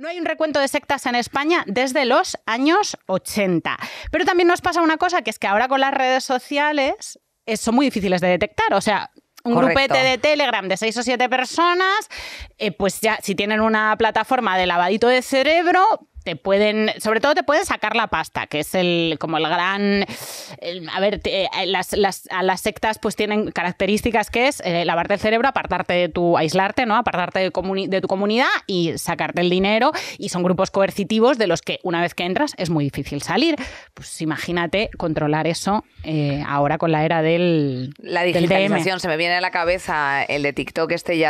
No hay un recuento de sectas en España desde los años 80. Pero también nos pasa una cosa, que es que ahora con las redes sociales eh, son muy difíciles de detectar. O sea, un grupete de Telegram de seis o siete personas, eh, pues ya si tienen una plataforma de lavadito de cerebro, te pueden, sobre todo te pueden sacar la pasta, que es el como el gran a ver, eh, las, las sectas pues tienen características que es eh, lavarte el cerebro, apartarte de tu, aislarte, ¿no? Apartarte de, tu comunidad y sacarte el dinero. Y son grupos coercitivos de los que una vez que entras es muy difícil salir. Pues imagínate controlar eso eh, ahora con la era del La digitalización, se me viene a la cabeza el de TikTok 2, este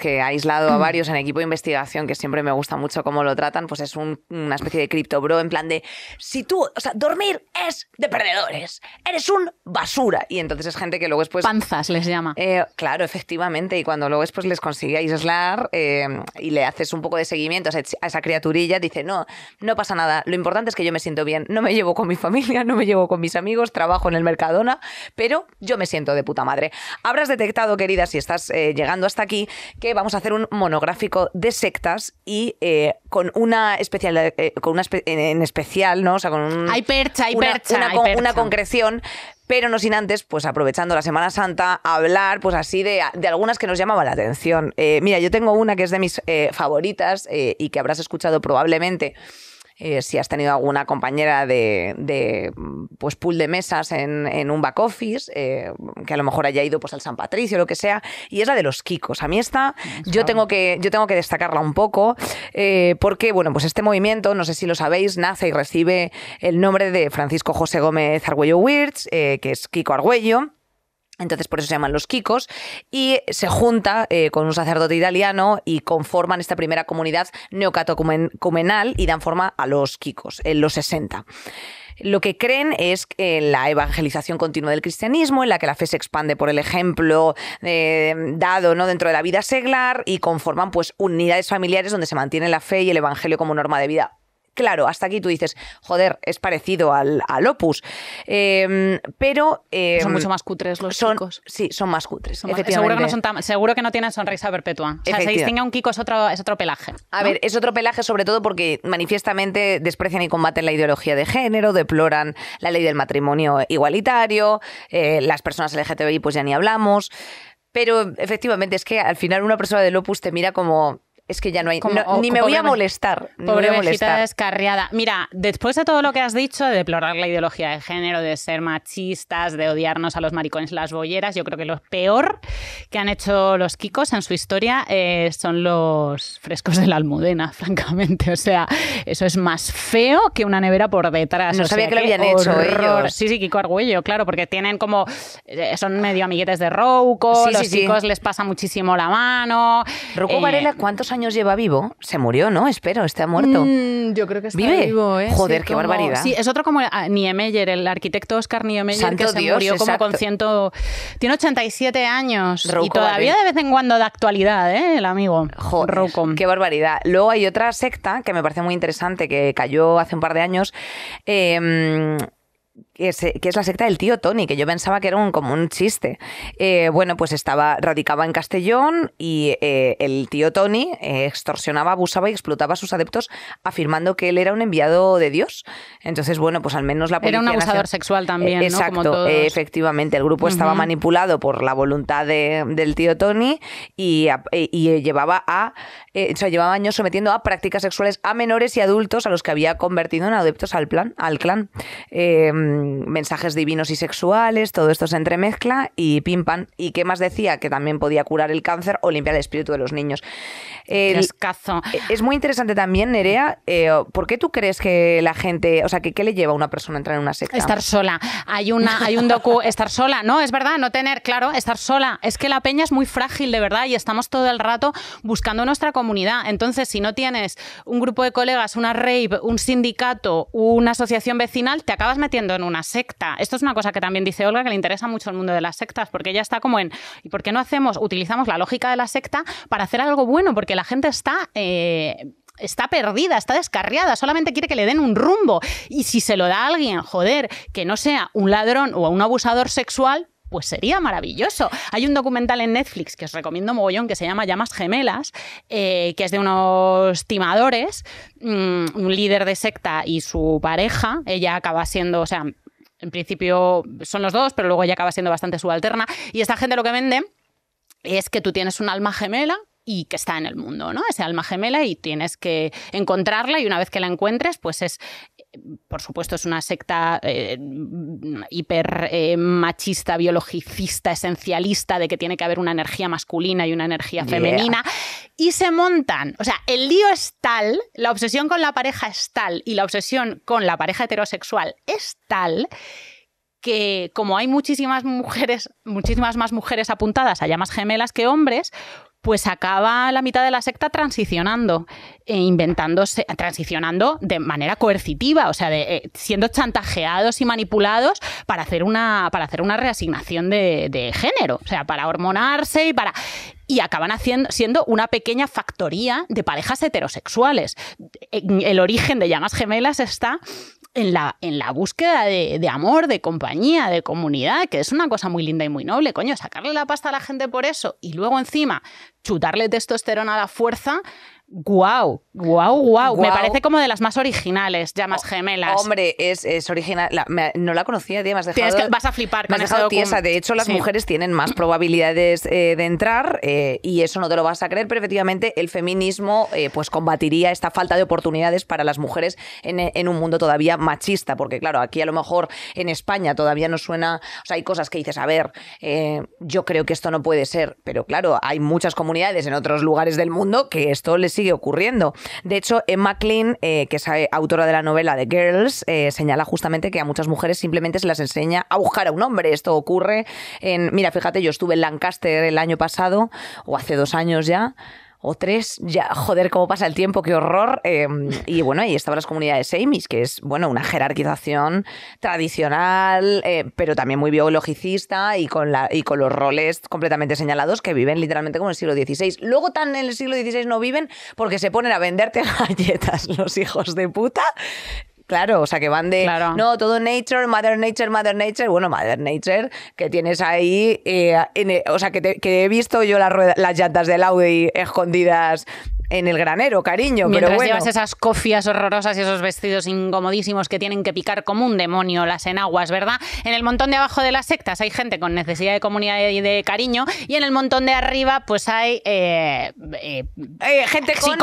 que ha aislado a mm. varios en equipo de investigación, que siempre me gusta mucho cómo lo tratan, pues es una especie de criptobro, en plan de, si tú, o sea, dormir es de perdedores eres, un basura. Y entonces es gente que luego después... Panzas les llama. Eh, claro, efectivamente. Y cuando luego después les consigue aislar eh, y le haces un poco de seguimiento a esa criaturilla, dice, no, no pasa nada. Lo importante es que yo me siento bien. No me llevo con mi familia, no me llevo con mis amigos, trabajo en el Mercadona, pero yo me siento de puta madre. Habrás detectado, queridas si estás eh, llegando hasta aquí, que vamos a hacer un monográfico de sectas y con una especial... con una en especial, ¿no? O sea, con un... Hay percha, hay percha. una concreción pero no sin antes, pues aprovechando la Semana Santa, hablar pues así de, algunas que nos llamaban la atención. Eh, mira, yo tengo una que es de mis eh, favoritas eh, y que habrás escuchado probablemente eh, si has tenido alguna compañera de, pues, pool de mesas en, un back office, eh, que a lo mejor haya ido pues al San Patricio, o lo que sea, y es la de los Kikos. A mí esta yo tengo que, yo tengo que destacarla un poco, eh, porque pues este movimiento, no sé si lo sabéis, nace y recibe el nombre de Francisco José Gómez Argüello Wirtz, que es Kiko Argüello entonces por eso se llaman los Kikos y se junta eh, con un sacerdote italiano y conforman esta primera comunidad neocatocumenal y dan forma a los Kikos en los 60. Lo que creen es que la evangelización continua del cristianismo, en la que la fe se expande por el ejemplo eh, dado ¿no? dentro de la vida seglar y conforman pues unidades familiares donde se mantiene la fe y el evangelio como norma de vida claro, hasta aquí tú dices, joder, es parecido al, Opus. Em, pero. Pues son em, mucho más cutres los Sí, son más cutres. Son seguro, que no seguro que no tienen sonrisa perpetua. O sea, se distingue un Kiko, es otro, pelaje. A ver, es otro pelaje sobre todo porque manifiestamente desprecian y combaten la ideología de género, deploran la ley del matrimonio igualitario, eh, las personas LGTBI, pues ya ni hablamos. Pero efectivamente, es que al final una persona del Opus te mira como es que ya no hay. Oh, ni me voy a molestar. Pobre voy descarriada. Mira, después de todo lo que has dicho, de deplorar la ideología de género, de ser machistas, de odiarnos a los maricones las bolleras, yo creo que lo peor que han hecho los Kikos en su historia eh, son los frescos de la almudena, francamente. O sea, eso es más feo que una nevera por detrás. No sabía que lo habían hecho ellos. Sí, sí, Kiko Argüello, claro, porque tienen como. Eh, son medio amiguetes de Rouco, los chicos les pasa muchísimo la mano. Rouco Varela, eh, ¿cuántos años? lleva vivo? Se murió, ¿no? Espero, está muerto. Mm, yo creo que está ¿Vive? vivo, ¿eh? Joder, qué barbaridad. Sí, es otro como ah, Niemeyer, el arquitecto Oscar Niemeyer, que se murió como con ciento... Tiene 87 años y todavía de vez en cuando de actualidad, ¿eh? El amigo. Joder, qué barbaridad. Luego hay otra secta que me parece muy interesante, que cayó hace un par de años, em, que es, la secta del tío Tony, que yo pensaba que era un, como un chiste. Eh, bueno, pues estaba, radicaba en Castellón y eh, el tío Tony eh, extorsionaba, abusaba y explotaba a sus adeptos afirmando que él era un enviado de Dios. Entonces, bueno, pues al menos la policía... Era un abusador sexual también, Exacto, efectivamente. El grupo estaba manipulado por la voluntad del tío Tony y, llevaba a... o sea, llevaba años sometiendo a prácticas sexuales a menores y adultos a los que había convertido en adeptos al plan, al clan. Eh, mensajes divinos y sexuales, todo esto se entremezcla y pim ¿Y qué más decía? Que también podía curar el cáncer o limpiar el espíritu de los niños. El, e, Es muy interesante también, Nerea, eh, ¿por qué tú crees que la gente, o sea, que, qué le lleva a una persona a entrar en una secta? Estar sola. Hay, una, hay un docu, estar sola, ¿no? Es verdad, no tener, claro, estar sola. Es que la peña es muy frágil, de verdad, y estamos todo el rato buscando nuestra comunidad. Entonces, si no tienes un grupo de colegas, una rave, un sindicato, una asociación vecinal, te acabas metiendo en una secta. Esto es una cosa que también dice Olga, que le interesa mucho el mundo de las sectas, porque ella está como en, ¿y por qué no hacemos, utilizamos la lógica de la secta para hacer algo bueno? Porque la gente está... Eh, está perdida, está descarriada, solamente quiere que le den un rumbo. Y si se lo da a alguien, joder, que no sea un ladrón o un abusador sexual, pues sería maravilloso. Hay un documental en Netflix que os recomiendo mogollón que se llama Llamas Gemelas, eh, que es de unos timadores, mm, un líder de secta y su pareja. Ella acaba siendo, o sea, en principio son los dos, pero luego ya acaba siendo bastante subalterna. Y esta gente lo que vende es que tú tienes un alma gemela y que está en el mundo, ¿no? Ese alma gemela y tienes que encontrarla y una vez que la encuentres, pues es por supuesto, es una secta eh, hiper eh, machista, biologicista, esencialista, de que tiene que haber una energía masculina y una energía femenina. Y se montan. O sea, el lío es tal, la obsesión con la pareja es tal y la obsesión con la pareja heterosexual es tal que como hay muchísimas mujeres, muchísimas más mujeres apuntadas a más gemelas que hombres, pues acaba la mitad de la secta transicionando, e inventándose, transicionando de manera coercitiva, o sea, eh, siendo chantajeados y manipulados para hacer una, para hacer una reasignación de, género, o sea, para hormonarse y para y acaban haciendo, siendo una pequeña factoría de parejas heterosexuales. El origen de llamas gemelas está en la, en la búsqueda de, de, amor, de compañía, de comunidad, que es una cosa muy linda y muy noble, coño, sacarle la pasta a la gente por eso y luego encima chutarle testosterona a la fuerza, Guau, guau, guau. Me parece como de las más originales, ya más oh, gemelas. Hombre, es, original. no la conocía, tía, me que- vas a flipar me has De hecho, las mujeres tienen más probabilidades eh, de entrar eh, y eso no te lo vas a creer, pero efectivamente el feminismo eh, pues combatiría esta falta de oportunidades para las mujeres en, un mundo todavía machista, porque claro, aquí a lo mejor en España todavía no suena, o sea, hay cosas que dices, a ver, yo creo que esto no puede ser, pero claro, hay muchas comunidades en otros lugares del mundo que esto les ocurriendo. De hecho, Emma Klein, eh, que es eh, autora de la novela de Girls, eh, señala justamente que a muchas mujeres simplemente se las enseña a buscar a un hombre. Esto ocurre en. Mira, fíjate, yo estuve en Lancaster el año pasado, o hace dos años ya o tres, ya, joder, cómo pasa el tiempo, qué horror. Em, y bueno, ahí estaban las comunidades Seamis, que es, bueno, una jerarquización tradicional, eh, pero también muy biologicista y con, la, y con los roles completamente señalados que viven literalmente como en el siglo XVI. Luego tan en el siglo XVI no viven porque se ponen a venderte galletas los hijos de puta Claro, o sea, que van de, no, todo Nature, Mother Nature, Mother Nature. Bueno, Mother Nature, que tienes ahí, eh, o sea, que, he visto yo las, las llantas del Audi escondidas en el granero, cariño. pero bueno. llevas esas cofias horrorosas y esos vestidos incomodísimos que tienen que picar como un demonio las enaguas, ¿verdad? En el montón de abajo de las sectas hay gente con necesidad de comunidad y de cariño y en el montón de arriba pues hay eh, eh, eh, gente con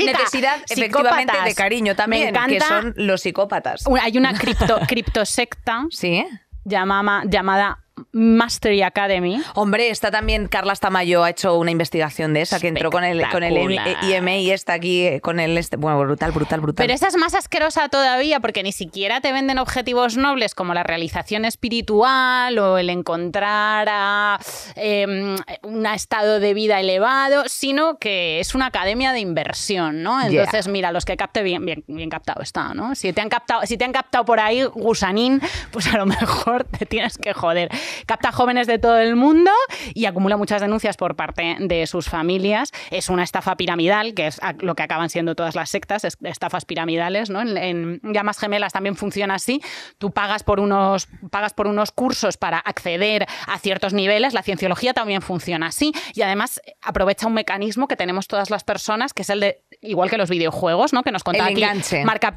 necesidad efectivamente de cariño también, que son los psicópatas. Hay una cripto, criptosecta. Sí llamada Mastery Academy. Hombre, está también Carla Tamayo ha hecho una investigación de esa que entró con el con IME y está aquí eh, con el este, bueno, brutal, brutal, brutal. Pero esa es más asquerosa todavía porque ni siquiera te venden objetivos nobles como la realización espiritual o el encontrar em, un estado de vida elevado, sino que es una academia de inversión, ¿no? Entonces, mira, los que capte bien, bien, captado está, ¿no? Si te han captado, si te han captado por ahí gusanín, pues a lo mejor te tienes que joder capta jóvenes de todo el mundo y acumula muchas denuncias por parte de sus familias. Es una estafa piramidal, que es lo que acaban siendo todas las sectas, estafas piramidales, ¿no? En, llamas gemelas también funciona así. Tú pagas por unos, pagas por unos cursos para acceder a ciertos niveles. La cienciología también funciona así. Y además eh, aprovecha un mecanismo que tenemos todas las personas, que es el de, igual que los videojuegos, ¿no? Que nos contaba aquí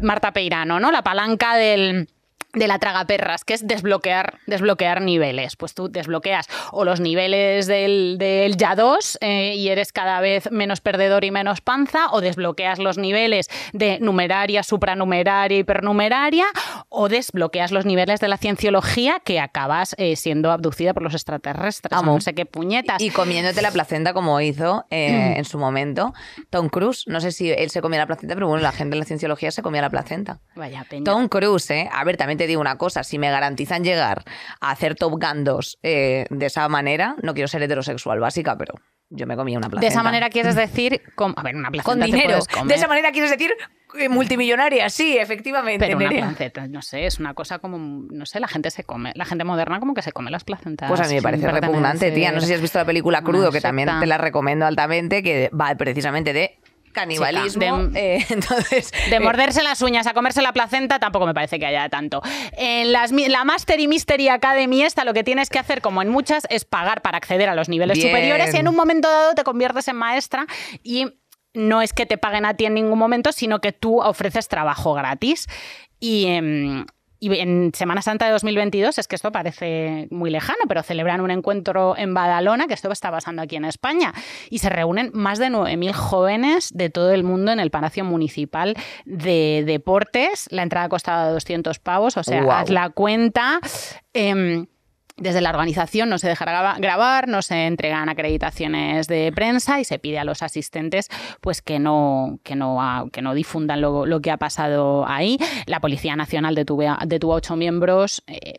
Marta Peirano, ¿no? La palanca del de la tragaperras, que es desbloquear, desbloquear niveles. Pues tú desbloqueas o los niveles del, del YA2 eh, y eres cada vez menos perdedor y menos panza, o desbloqueas los niveles de numeraria, supranumeraria, hipernumeraria, o desbloqueas los niveles de la cienciología que acabas eh, siendo abducida por los extraterrestres. No sé qué puñetas. Y comiéndote la placenta como hizo eh, mm. en su momento Tom Cruise. No sé si él se comía la placenta, pero bueno, la gente de la cienciología se comía la placenta. Vaya peña. Tom Cruise, A ver, también te digo una cosa, si me garantizan llegar a hacer Top gandos eh, de esa manera, no quiero ser heterosexual básica, pero yo me comía una placenta. De esa manera quieres decir, con, a ver, una placenta con dinero. De esa manera quieres decir multimillonaria, sí, efectivamente. no sé, es una cosa como, no sé, la gente se come, la gente moderna como que se come las placentas. Pues a mí me parece repugnante, tía. No sé si has visto la película Crudo, que también te la recomiendo altamente, que va precisamente de canibalismo. Eh, de, entonces, eh, morderse las uñas a comerse la placenta tampoco me parece que haya tanto. En la Master y Mystery Academy esta lo que tienes que hacer, como en muchas, es pagar para acceder a los niveles superiores y en un momento dado te conviertes en maestra y no es que te paguen a ti en ningún momento, sino que tú ofreces trabajo gratis. Y, em, y en Semana Santa de 2022 es que esto parece muy lejano, pero celebran un encuentro en Badalona, que esto está pasando aquí en España, y se reúnen más de 9.000 jóvenes de todo el mundo en el Palacio Municipal de Deportes. La entrada costaba 200 pavos, o sea, haz la cuenta. Em, desde la organización no se dejará grabar, no se entregan acreditaciones de prensa y se pide a los asistentes pues que no, no, no difundan lo, que ha pasado ahí. La Policía Nacional detuvo a, detuvo ocho miembros. Eh,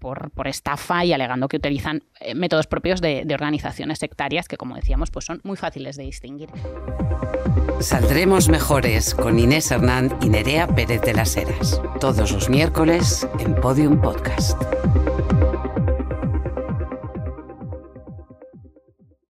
por, estafa y alegando que utilizan eh, métodos propios de, organizaciones sectarias que, como decíamos, pues son muy fáciles de distinguir. Saldremos mejores con Inés Hernán y Nerea Pérez de las Heras, todos los miércoles en Podium Podcast.